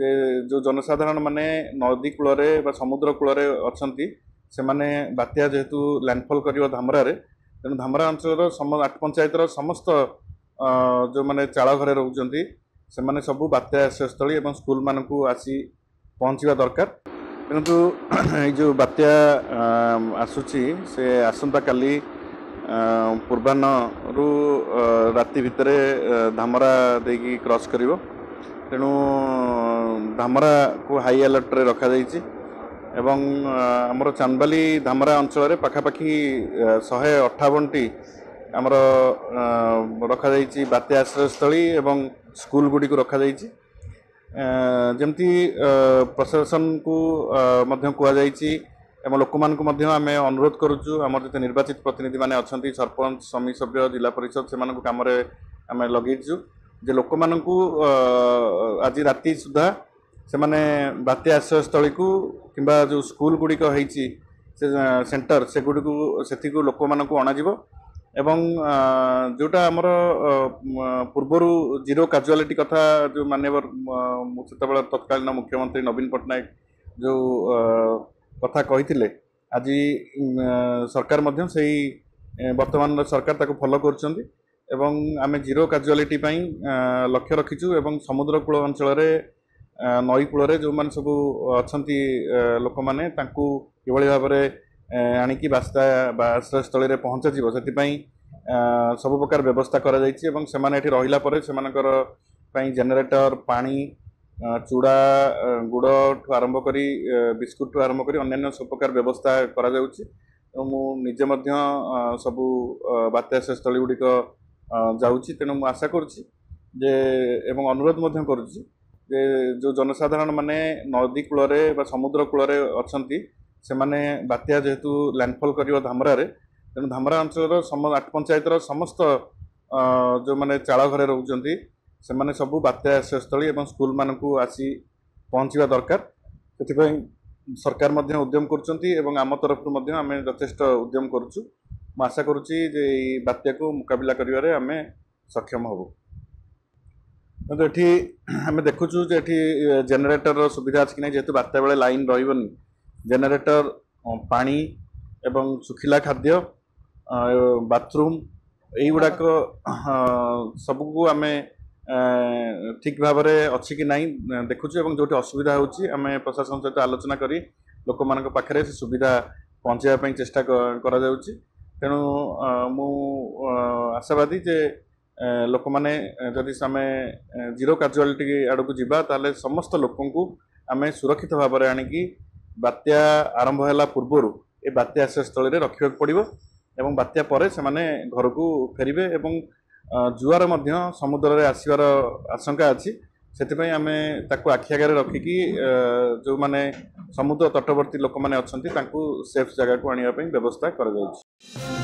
ଯେ ଯେଉଁ ଜନସାଧାରଣ ମାନେ ନଦୀ କୂଳରେ ବା ସମୁଦ୍ର କୂଳରେ ଅଛନ୍ତି ସେମାନେ ବାତ୍ୟା ଯେହେତୁ ଲ୍ୟାଣ୍ଡଫଲ୍ କରିବ ଧାମରାରେ ତେଣୁ ଧାମରା ଅଞ୍ଚଳର ଆଠ ପଞ୍ଚାୟତର ସମସ୍ତ ଯେଉଁମାନେ ଚାଳ ଘରେ ରହୁଛନ୍ତି ସେମାନେ ସବୁ ବାତ୍ୟା ଆଶ୍ରୟସ୍ଥଳୀ ଏବଂ ସ୍କୁଲମାନଙ୍କୁ ଆସି ପହଞ୍ଚିବା ଦରକାର ତେଣୁ ଏଇ ଯେଉଁ ବାତ୍ୟା ଆସୁଛି ସେ ଆସନ୍ତାକାଲି ପୂର୍ବାହ୍ନରୁ ରାତି ଭିତରେ ଧାମରା ଦେଇକି କ୍ରସ୍ କରିବ ତେଣୁ ଧାମରାକୁ ହାଇ ଆଲର୍ଟରେ ରଖାଯାଇଛି ଏବଂ ଆମର ଚାନ୍ଦବାଲି ଧାମରା ଅଞ୍ଚଳରେ ପାଖାପାଖି ଶହେ ଅଠାବନଟି ଆମର ରଖାଯାଇଛି ବାତ୍ୟା ଆଶ୍ରୟସ୍ଥଳୀ ଏବଂ ସ୍କୁଲ ଗୁଡ଼ିକୁ ରଖାଯାଇଛି ଯେମିତି ପ୍ରଶାସନକୁ ମଧ୍ୟ କୁହାଯାଇଛି ଏବଂ ଲୋକମାନଙ୍କୁ ମଧ୍ୟ ଆମେ ଅନୁରୋଧ କରୁଛୁ ଆମର ଯେତେ ନିର୍ବାଚିତ ପ୍ରତିନିଧିମାନେ ଅଛନ୍ତି ସରପଞ୍ଚ ସମିତି ସଭ୍ୟ ଜିଲ୍ଲା ପରିଷଦ ସେମାନଙ୍କୁ କାମରେ ଆମେ ଲଗେଇଛୁ ଯେ ଲୋକମାନଙ୍କୁ ଆଜି ରାତି ସୁଦ୍ଧା ସେମାନେ ବାତ୍ୟା ଆଶ୍ରୟସ୍ଥଳୀକୁ କିମ୍ବା ଯେଉଁ ସ୍କୁଲ ଗୁଡ଼ିକ ହେଇଛି ସେ ସେଣ୍ଟର ସେଗୁଡ଼ିକୁ ସେଥିକୁ ଲୋକମାନଙ୍କୁ ଅଣାଯିବ ଏବଂ ଯେଉଁଟା ଆମର ପୂର୍ବରୁ ଜିରୋ କାଜୁଆଲିଟି କଥା ଯେଉଁ ମାନ୍ୟବର ମୁଁ ସେତେବେଳେ ତତ୍କାଳୀନ ମୁଖ୍ୟମନ୍ତ୍ରୀ ନବୀନ ପଟ୍ଟନାୟକ ଯେଉଁ କଥା କହିଥିଲେ ଆଜି ସରକାର ମଧ୍ୟ ସେଇ ବର୍ତ୍ତମାନର ସରକାର ତାକୁ ଫଲୋ କରୁଛନ୍ତି ଏବଂ ଆମେ ଜିରୋ କାଜୁଆଲିଟି ପାଇଁ ଲକ୍ଷ୍ୟ ରଖିଛୁ ଏବଂ ସମୁଦ୍ରକୂଳ ଅଞ୍ଚଳରେ ନଈ କୂଳରେ ଯେଉଁମାନେ ସବୁ ଅଛନ୍ତି ଲୋକମାନେ ତାଙ୍କୁ କିଭଳି ଭାବରେ ଆଣିକି ବାସ୍ତା ବା ଆଶ୍ରୟସ୍ଥଳୀରେ ପହଞ୍ଚାଯିବ ସେଥିପାଇଁ ସବୁ ପ୍ରକାର ବ୍ୟବସ୍ଥା କରାଯାଇଛି ଏବଂ ସେମାନେ ଏଠି ରହିଲା ପରେ ସେମାନଙ୍କର ପାଇଁ ଜେନେରେଟର ପାଣି ଚୁଡ଼ା ଗୁଡ଼ଠୁ ଆରମ୍ଭ କରି ବିସ୍କୁଟ୍ଠୁ ଆରମ୍ଭ କରି ଅନ୍ୟାନ୍ୟ ସବୁ ପ୍ରକାର ବ୍ୟବସ୍ଥା କରାଯାଉଛି ଏବଂ ମୁଁ ନିଜେ ମଧ୍ୟ ସବୁ ବାତ୍ୟାଶ୍ରୟସ୍ଥଳୀ ଗୁଡ଼ିକ ଯାଉଛି ତେଣୁ ମୁଁ ଆଶା କରୁଛି ଯେ ଏବଂ ଅନୁରୋଧ ମଧ୍ୟ କରୁଛି ଯେ ଯେଉଁ ଜନସାଧାରଣମାନେ ନଦୀ କୂଳରେ ବା ସମୁଦ୍ର କୂଳରେ ଅଛନ୍ତି ସେମାନେ ବାତ୍ୟା ଯେହେତୁ ଲ୍ୟାଣ୍ଡଫଲ୍ କରିବ ଧାମରାରେ ତେଣୁ ଧାମରା ଅଞ୍ଚଳର ସମ ଆଠ ପଞ୍ଚାୟତର ସମସ୍ତ ଯେଉଁମାନେ ଚାଳ ଘରେ ରହୁଛନ୍ତି ସେମାନେ ସବୁ ବାତ୍ୟା ଆଶ୍ରୟସ୍ଥଳୀ ଏବଂ ସ୍କୁଲମାନଙ୍କୁ ଆସି ପହଞ୍ଚିବା ଦରକାର ସେଥିପାଇଁ ସରକାର ମଧ୍ୟ ଉଦ୍ୟମ କରୁଛନ୍ତି ଏବଂ ଆମ ତରଫରୁ ମଧ୍ୟ ଆମେ ଯଥେଷ୍ଟ ଉଦ୍ୟମ କରୁଛୁ ମୁଁ ଆଶା କରୁଛି ଯେ ଏଇ ବାତ୍ୟାକୁ ମୁକାବିଲା କରିବାରେ ଆମେ ସକ୍ଷମ ହେବୁ କିନ୍ତୁ ଏଠି ଆମେ ଦେଖୁଛୁ ଯେ ଏଠି ଜେନେରେଟରର ସୁବିଧା ଅଛି କି ନାହିଁ ଯେହେତୁ ବାତ୍ୟା ବେଳେ ଲାଇନ୍ ରହିବନି ଜେନେରେଟର ପାଣି ଏବଂ ଶୁଖିଲା ଖାଦ୍ୟ ବାଥରୁମ୍ ଏଇଗୁଡ଼ାକ ସବୁକୁ ଆମେ ଠିକ୍ ଭାବରେ ଅଛି କି ନାହିଁ ଦେଖୁଛୁ ଏବଂ ଯେଉଁଠି ଅସୁବିଧା ହେଉଛି ଆମେ ପ୍ରଶାସନ ସହିତ ଆଲୋଚନା କରି ଲୋକମାନଙ୍କ ପାଖରେ ସେ ସୁବିଧା ପହଞ୍ଚାଇବା ପାଇଁ ଚେଷ୍ଟା କରାଯାଉଛି ତେଣୁ ମୁଁ ଆଶାବାଦୀ ଯେ ଲୋକମାନେ ଯଦି ଆମେ ଜିରୋ କାଜୁଆଲିଟି ଆଡ଼କୁ ଯିବା ତାହେଲେ ସମସ୍ତ ଲୋକଙ୍କୁ ଆମେ ସୁରକ୍ଷିତ ଭାବରେ ଆଣିକି ବାତ୍ୟା ଆରମ୍ଭ ହେଲା ପୂର୍ବରୁ ଏ ବାତ୍ୟା ଆଶ୍ରୟସ୍ଥଳୀରେ ରଖିବାକୁ ପଡ଼ିବ ଏବଂ ବାତ୍ୟା ପରେ ସେମାନେ ଘରକୁ ଫେରିବେ ଏବଂ ଜୁଆର ମଧ୍ୟ ସମୁଦ୍ରରେ ଆସିବାର ଆଶଙ୍କା ଅଛି ସେଥିପାଇଁ ଆମେ ତାକୁ ଆଖି ଆଗରେ ରଖିକି ଯେଉଁମାନେ ସମୁଦ୍ର ତଟବର୍ତ୍ତୀ ଲୋକମାନେ ଅଛନ୍ତି ତାଙ୍କୁ ସେଫ୍ ଜାଗାକୁ ଆଣିବା ପାଇଁ ବ୍ୟବସ୍ଥା କରାଯାଉଛି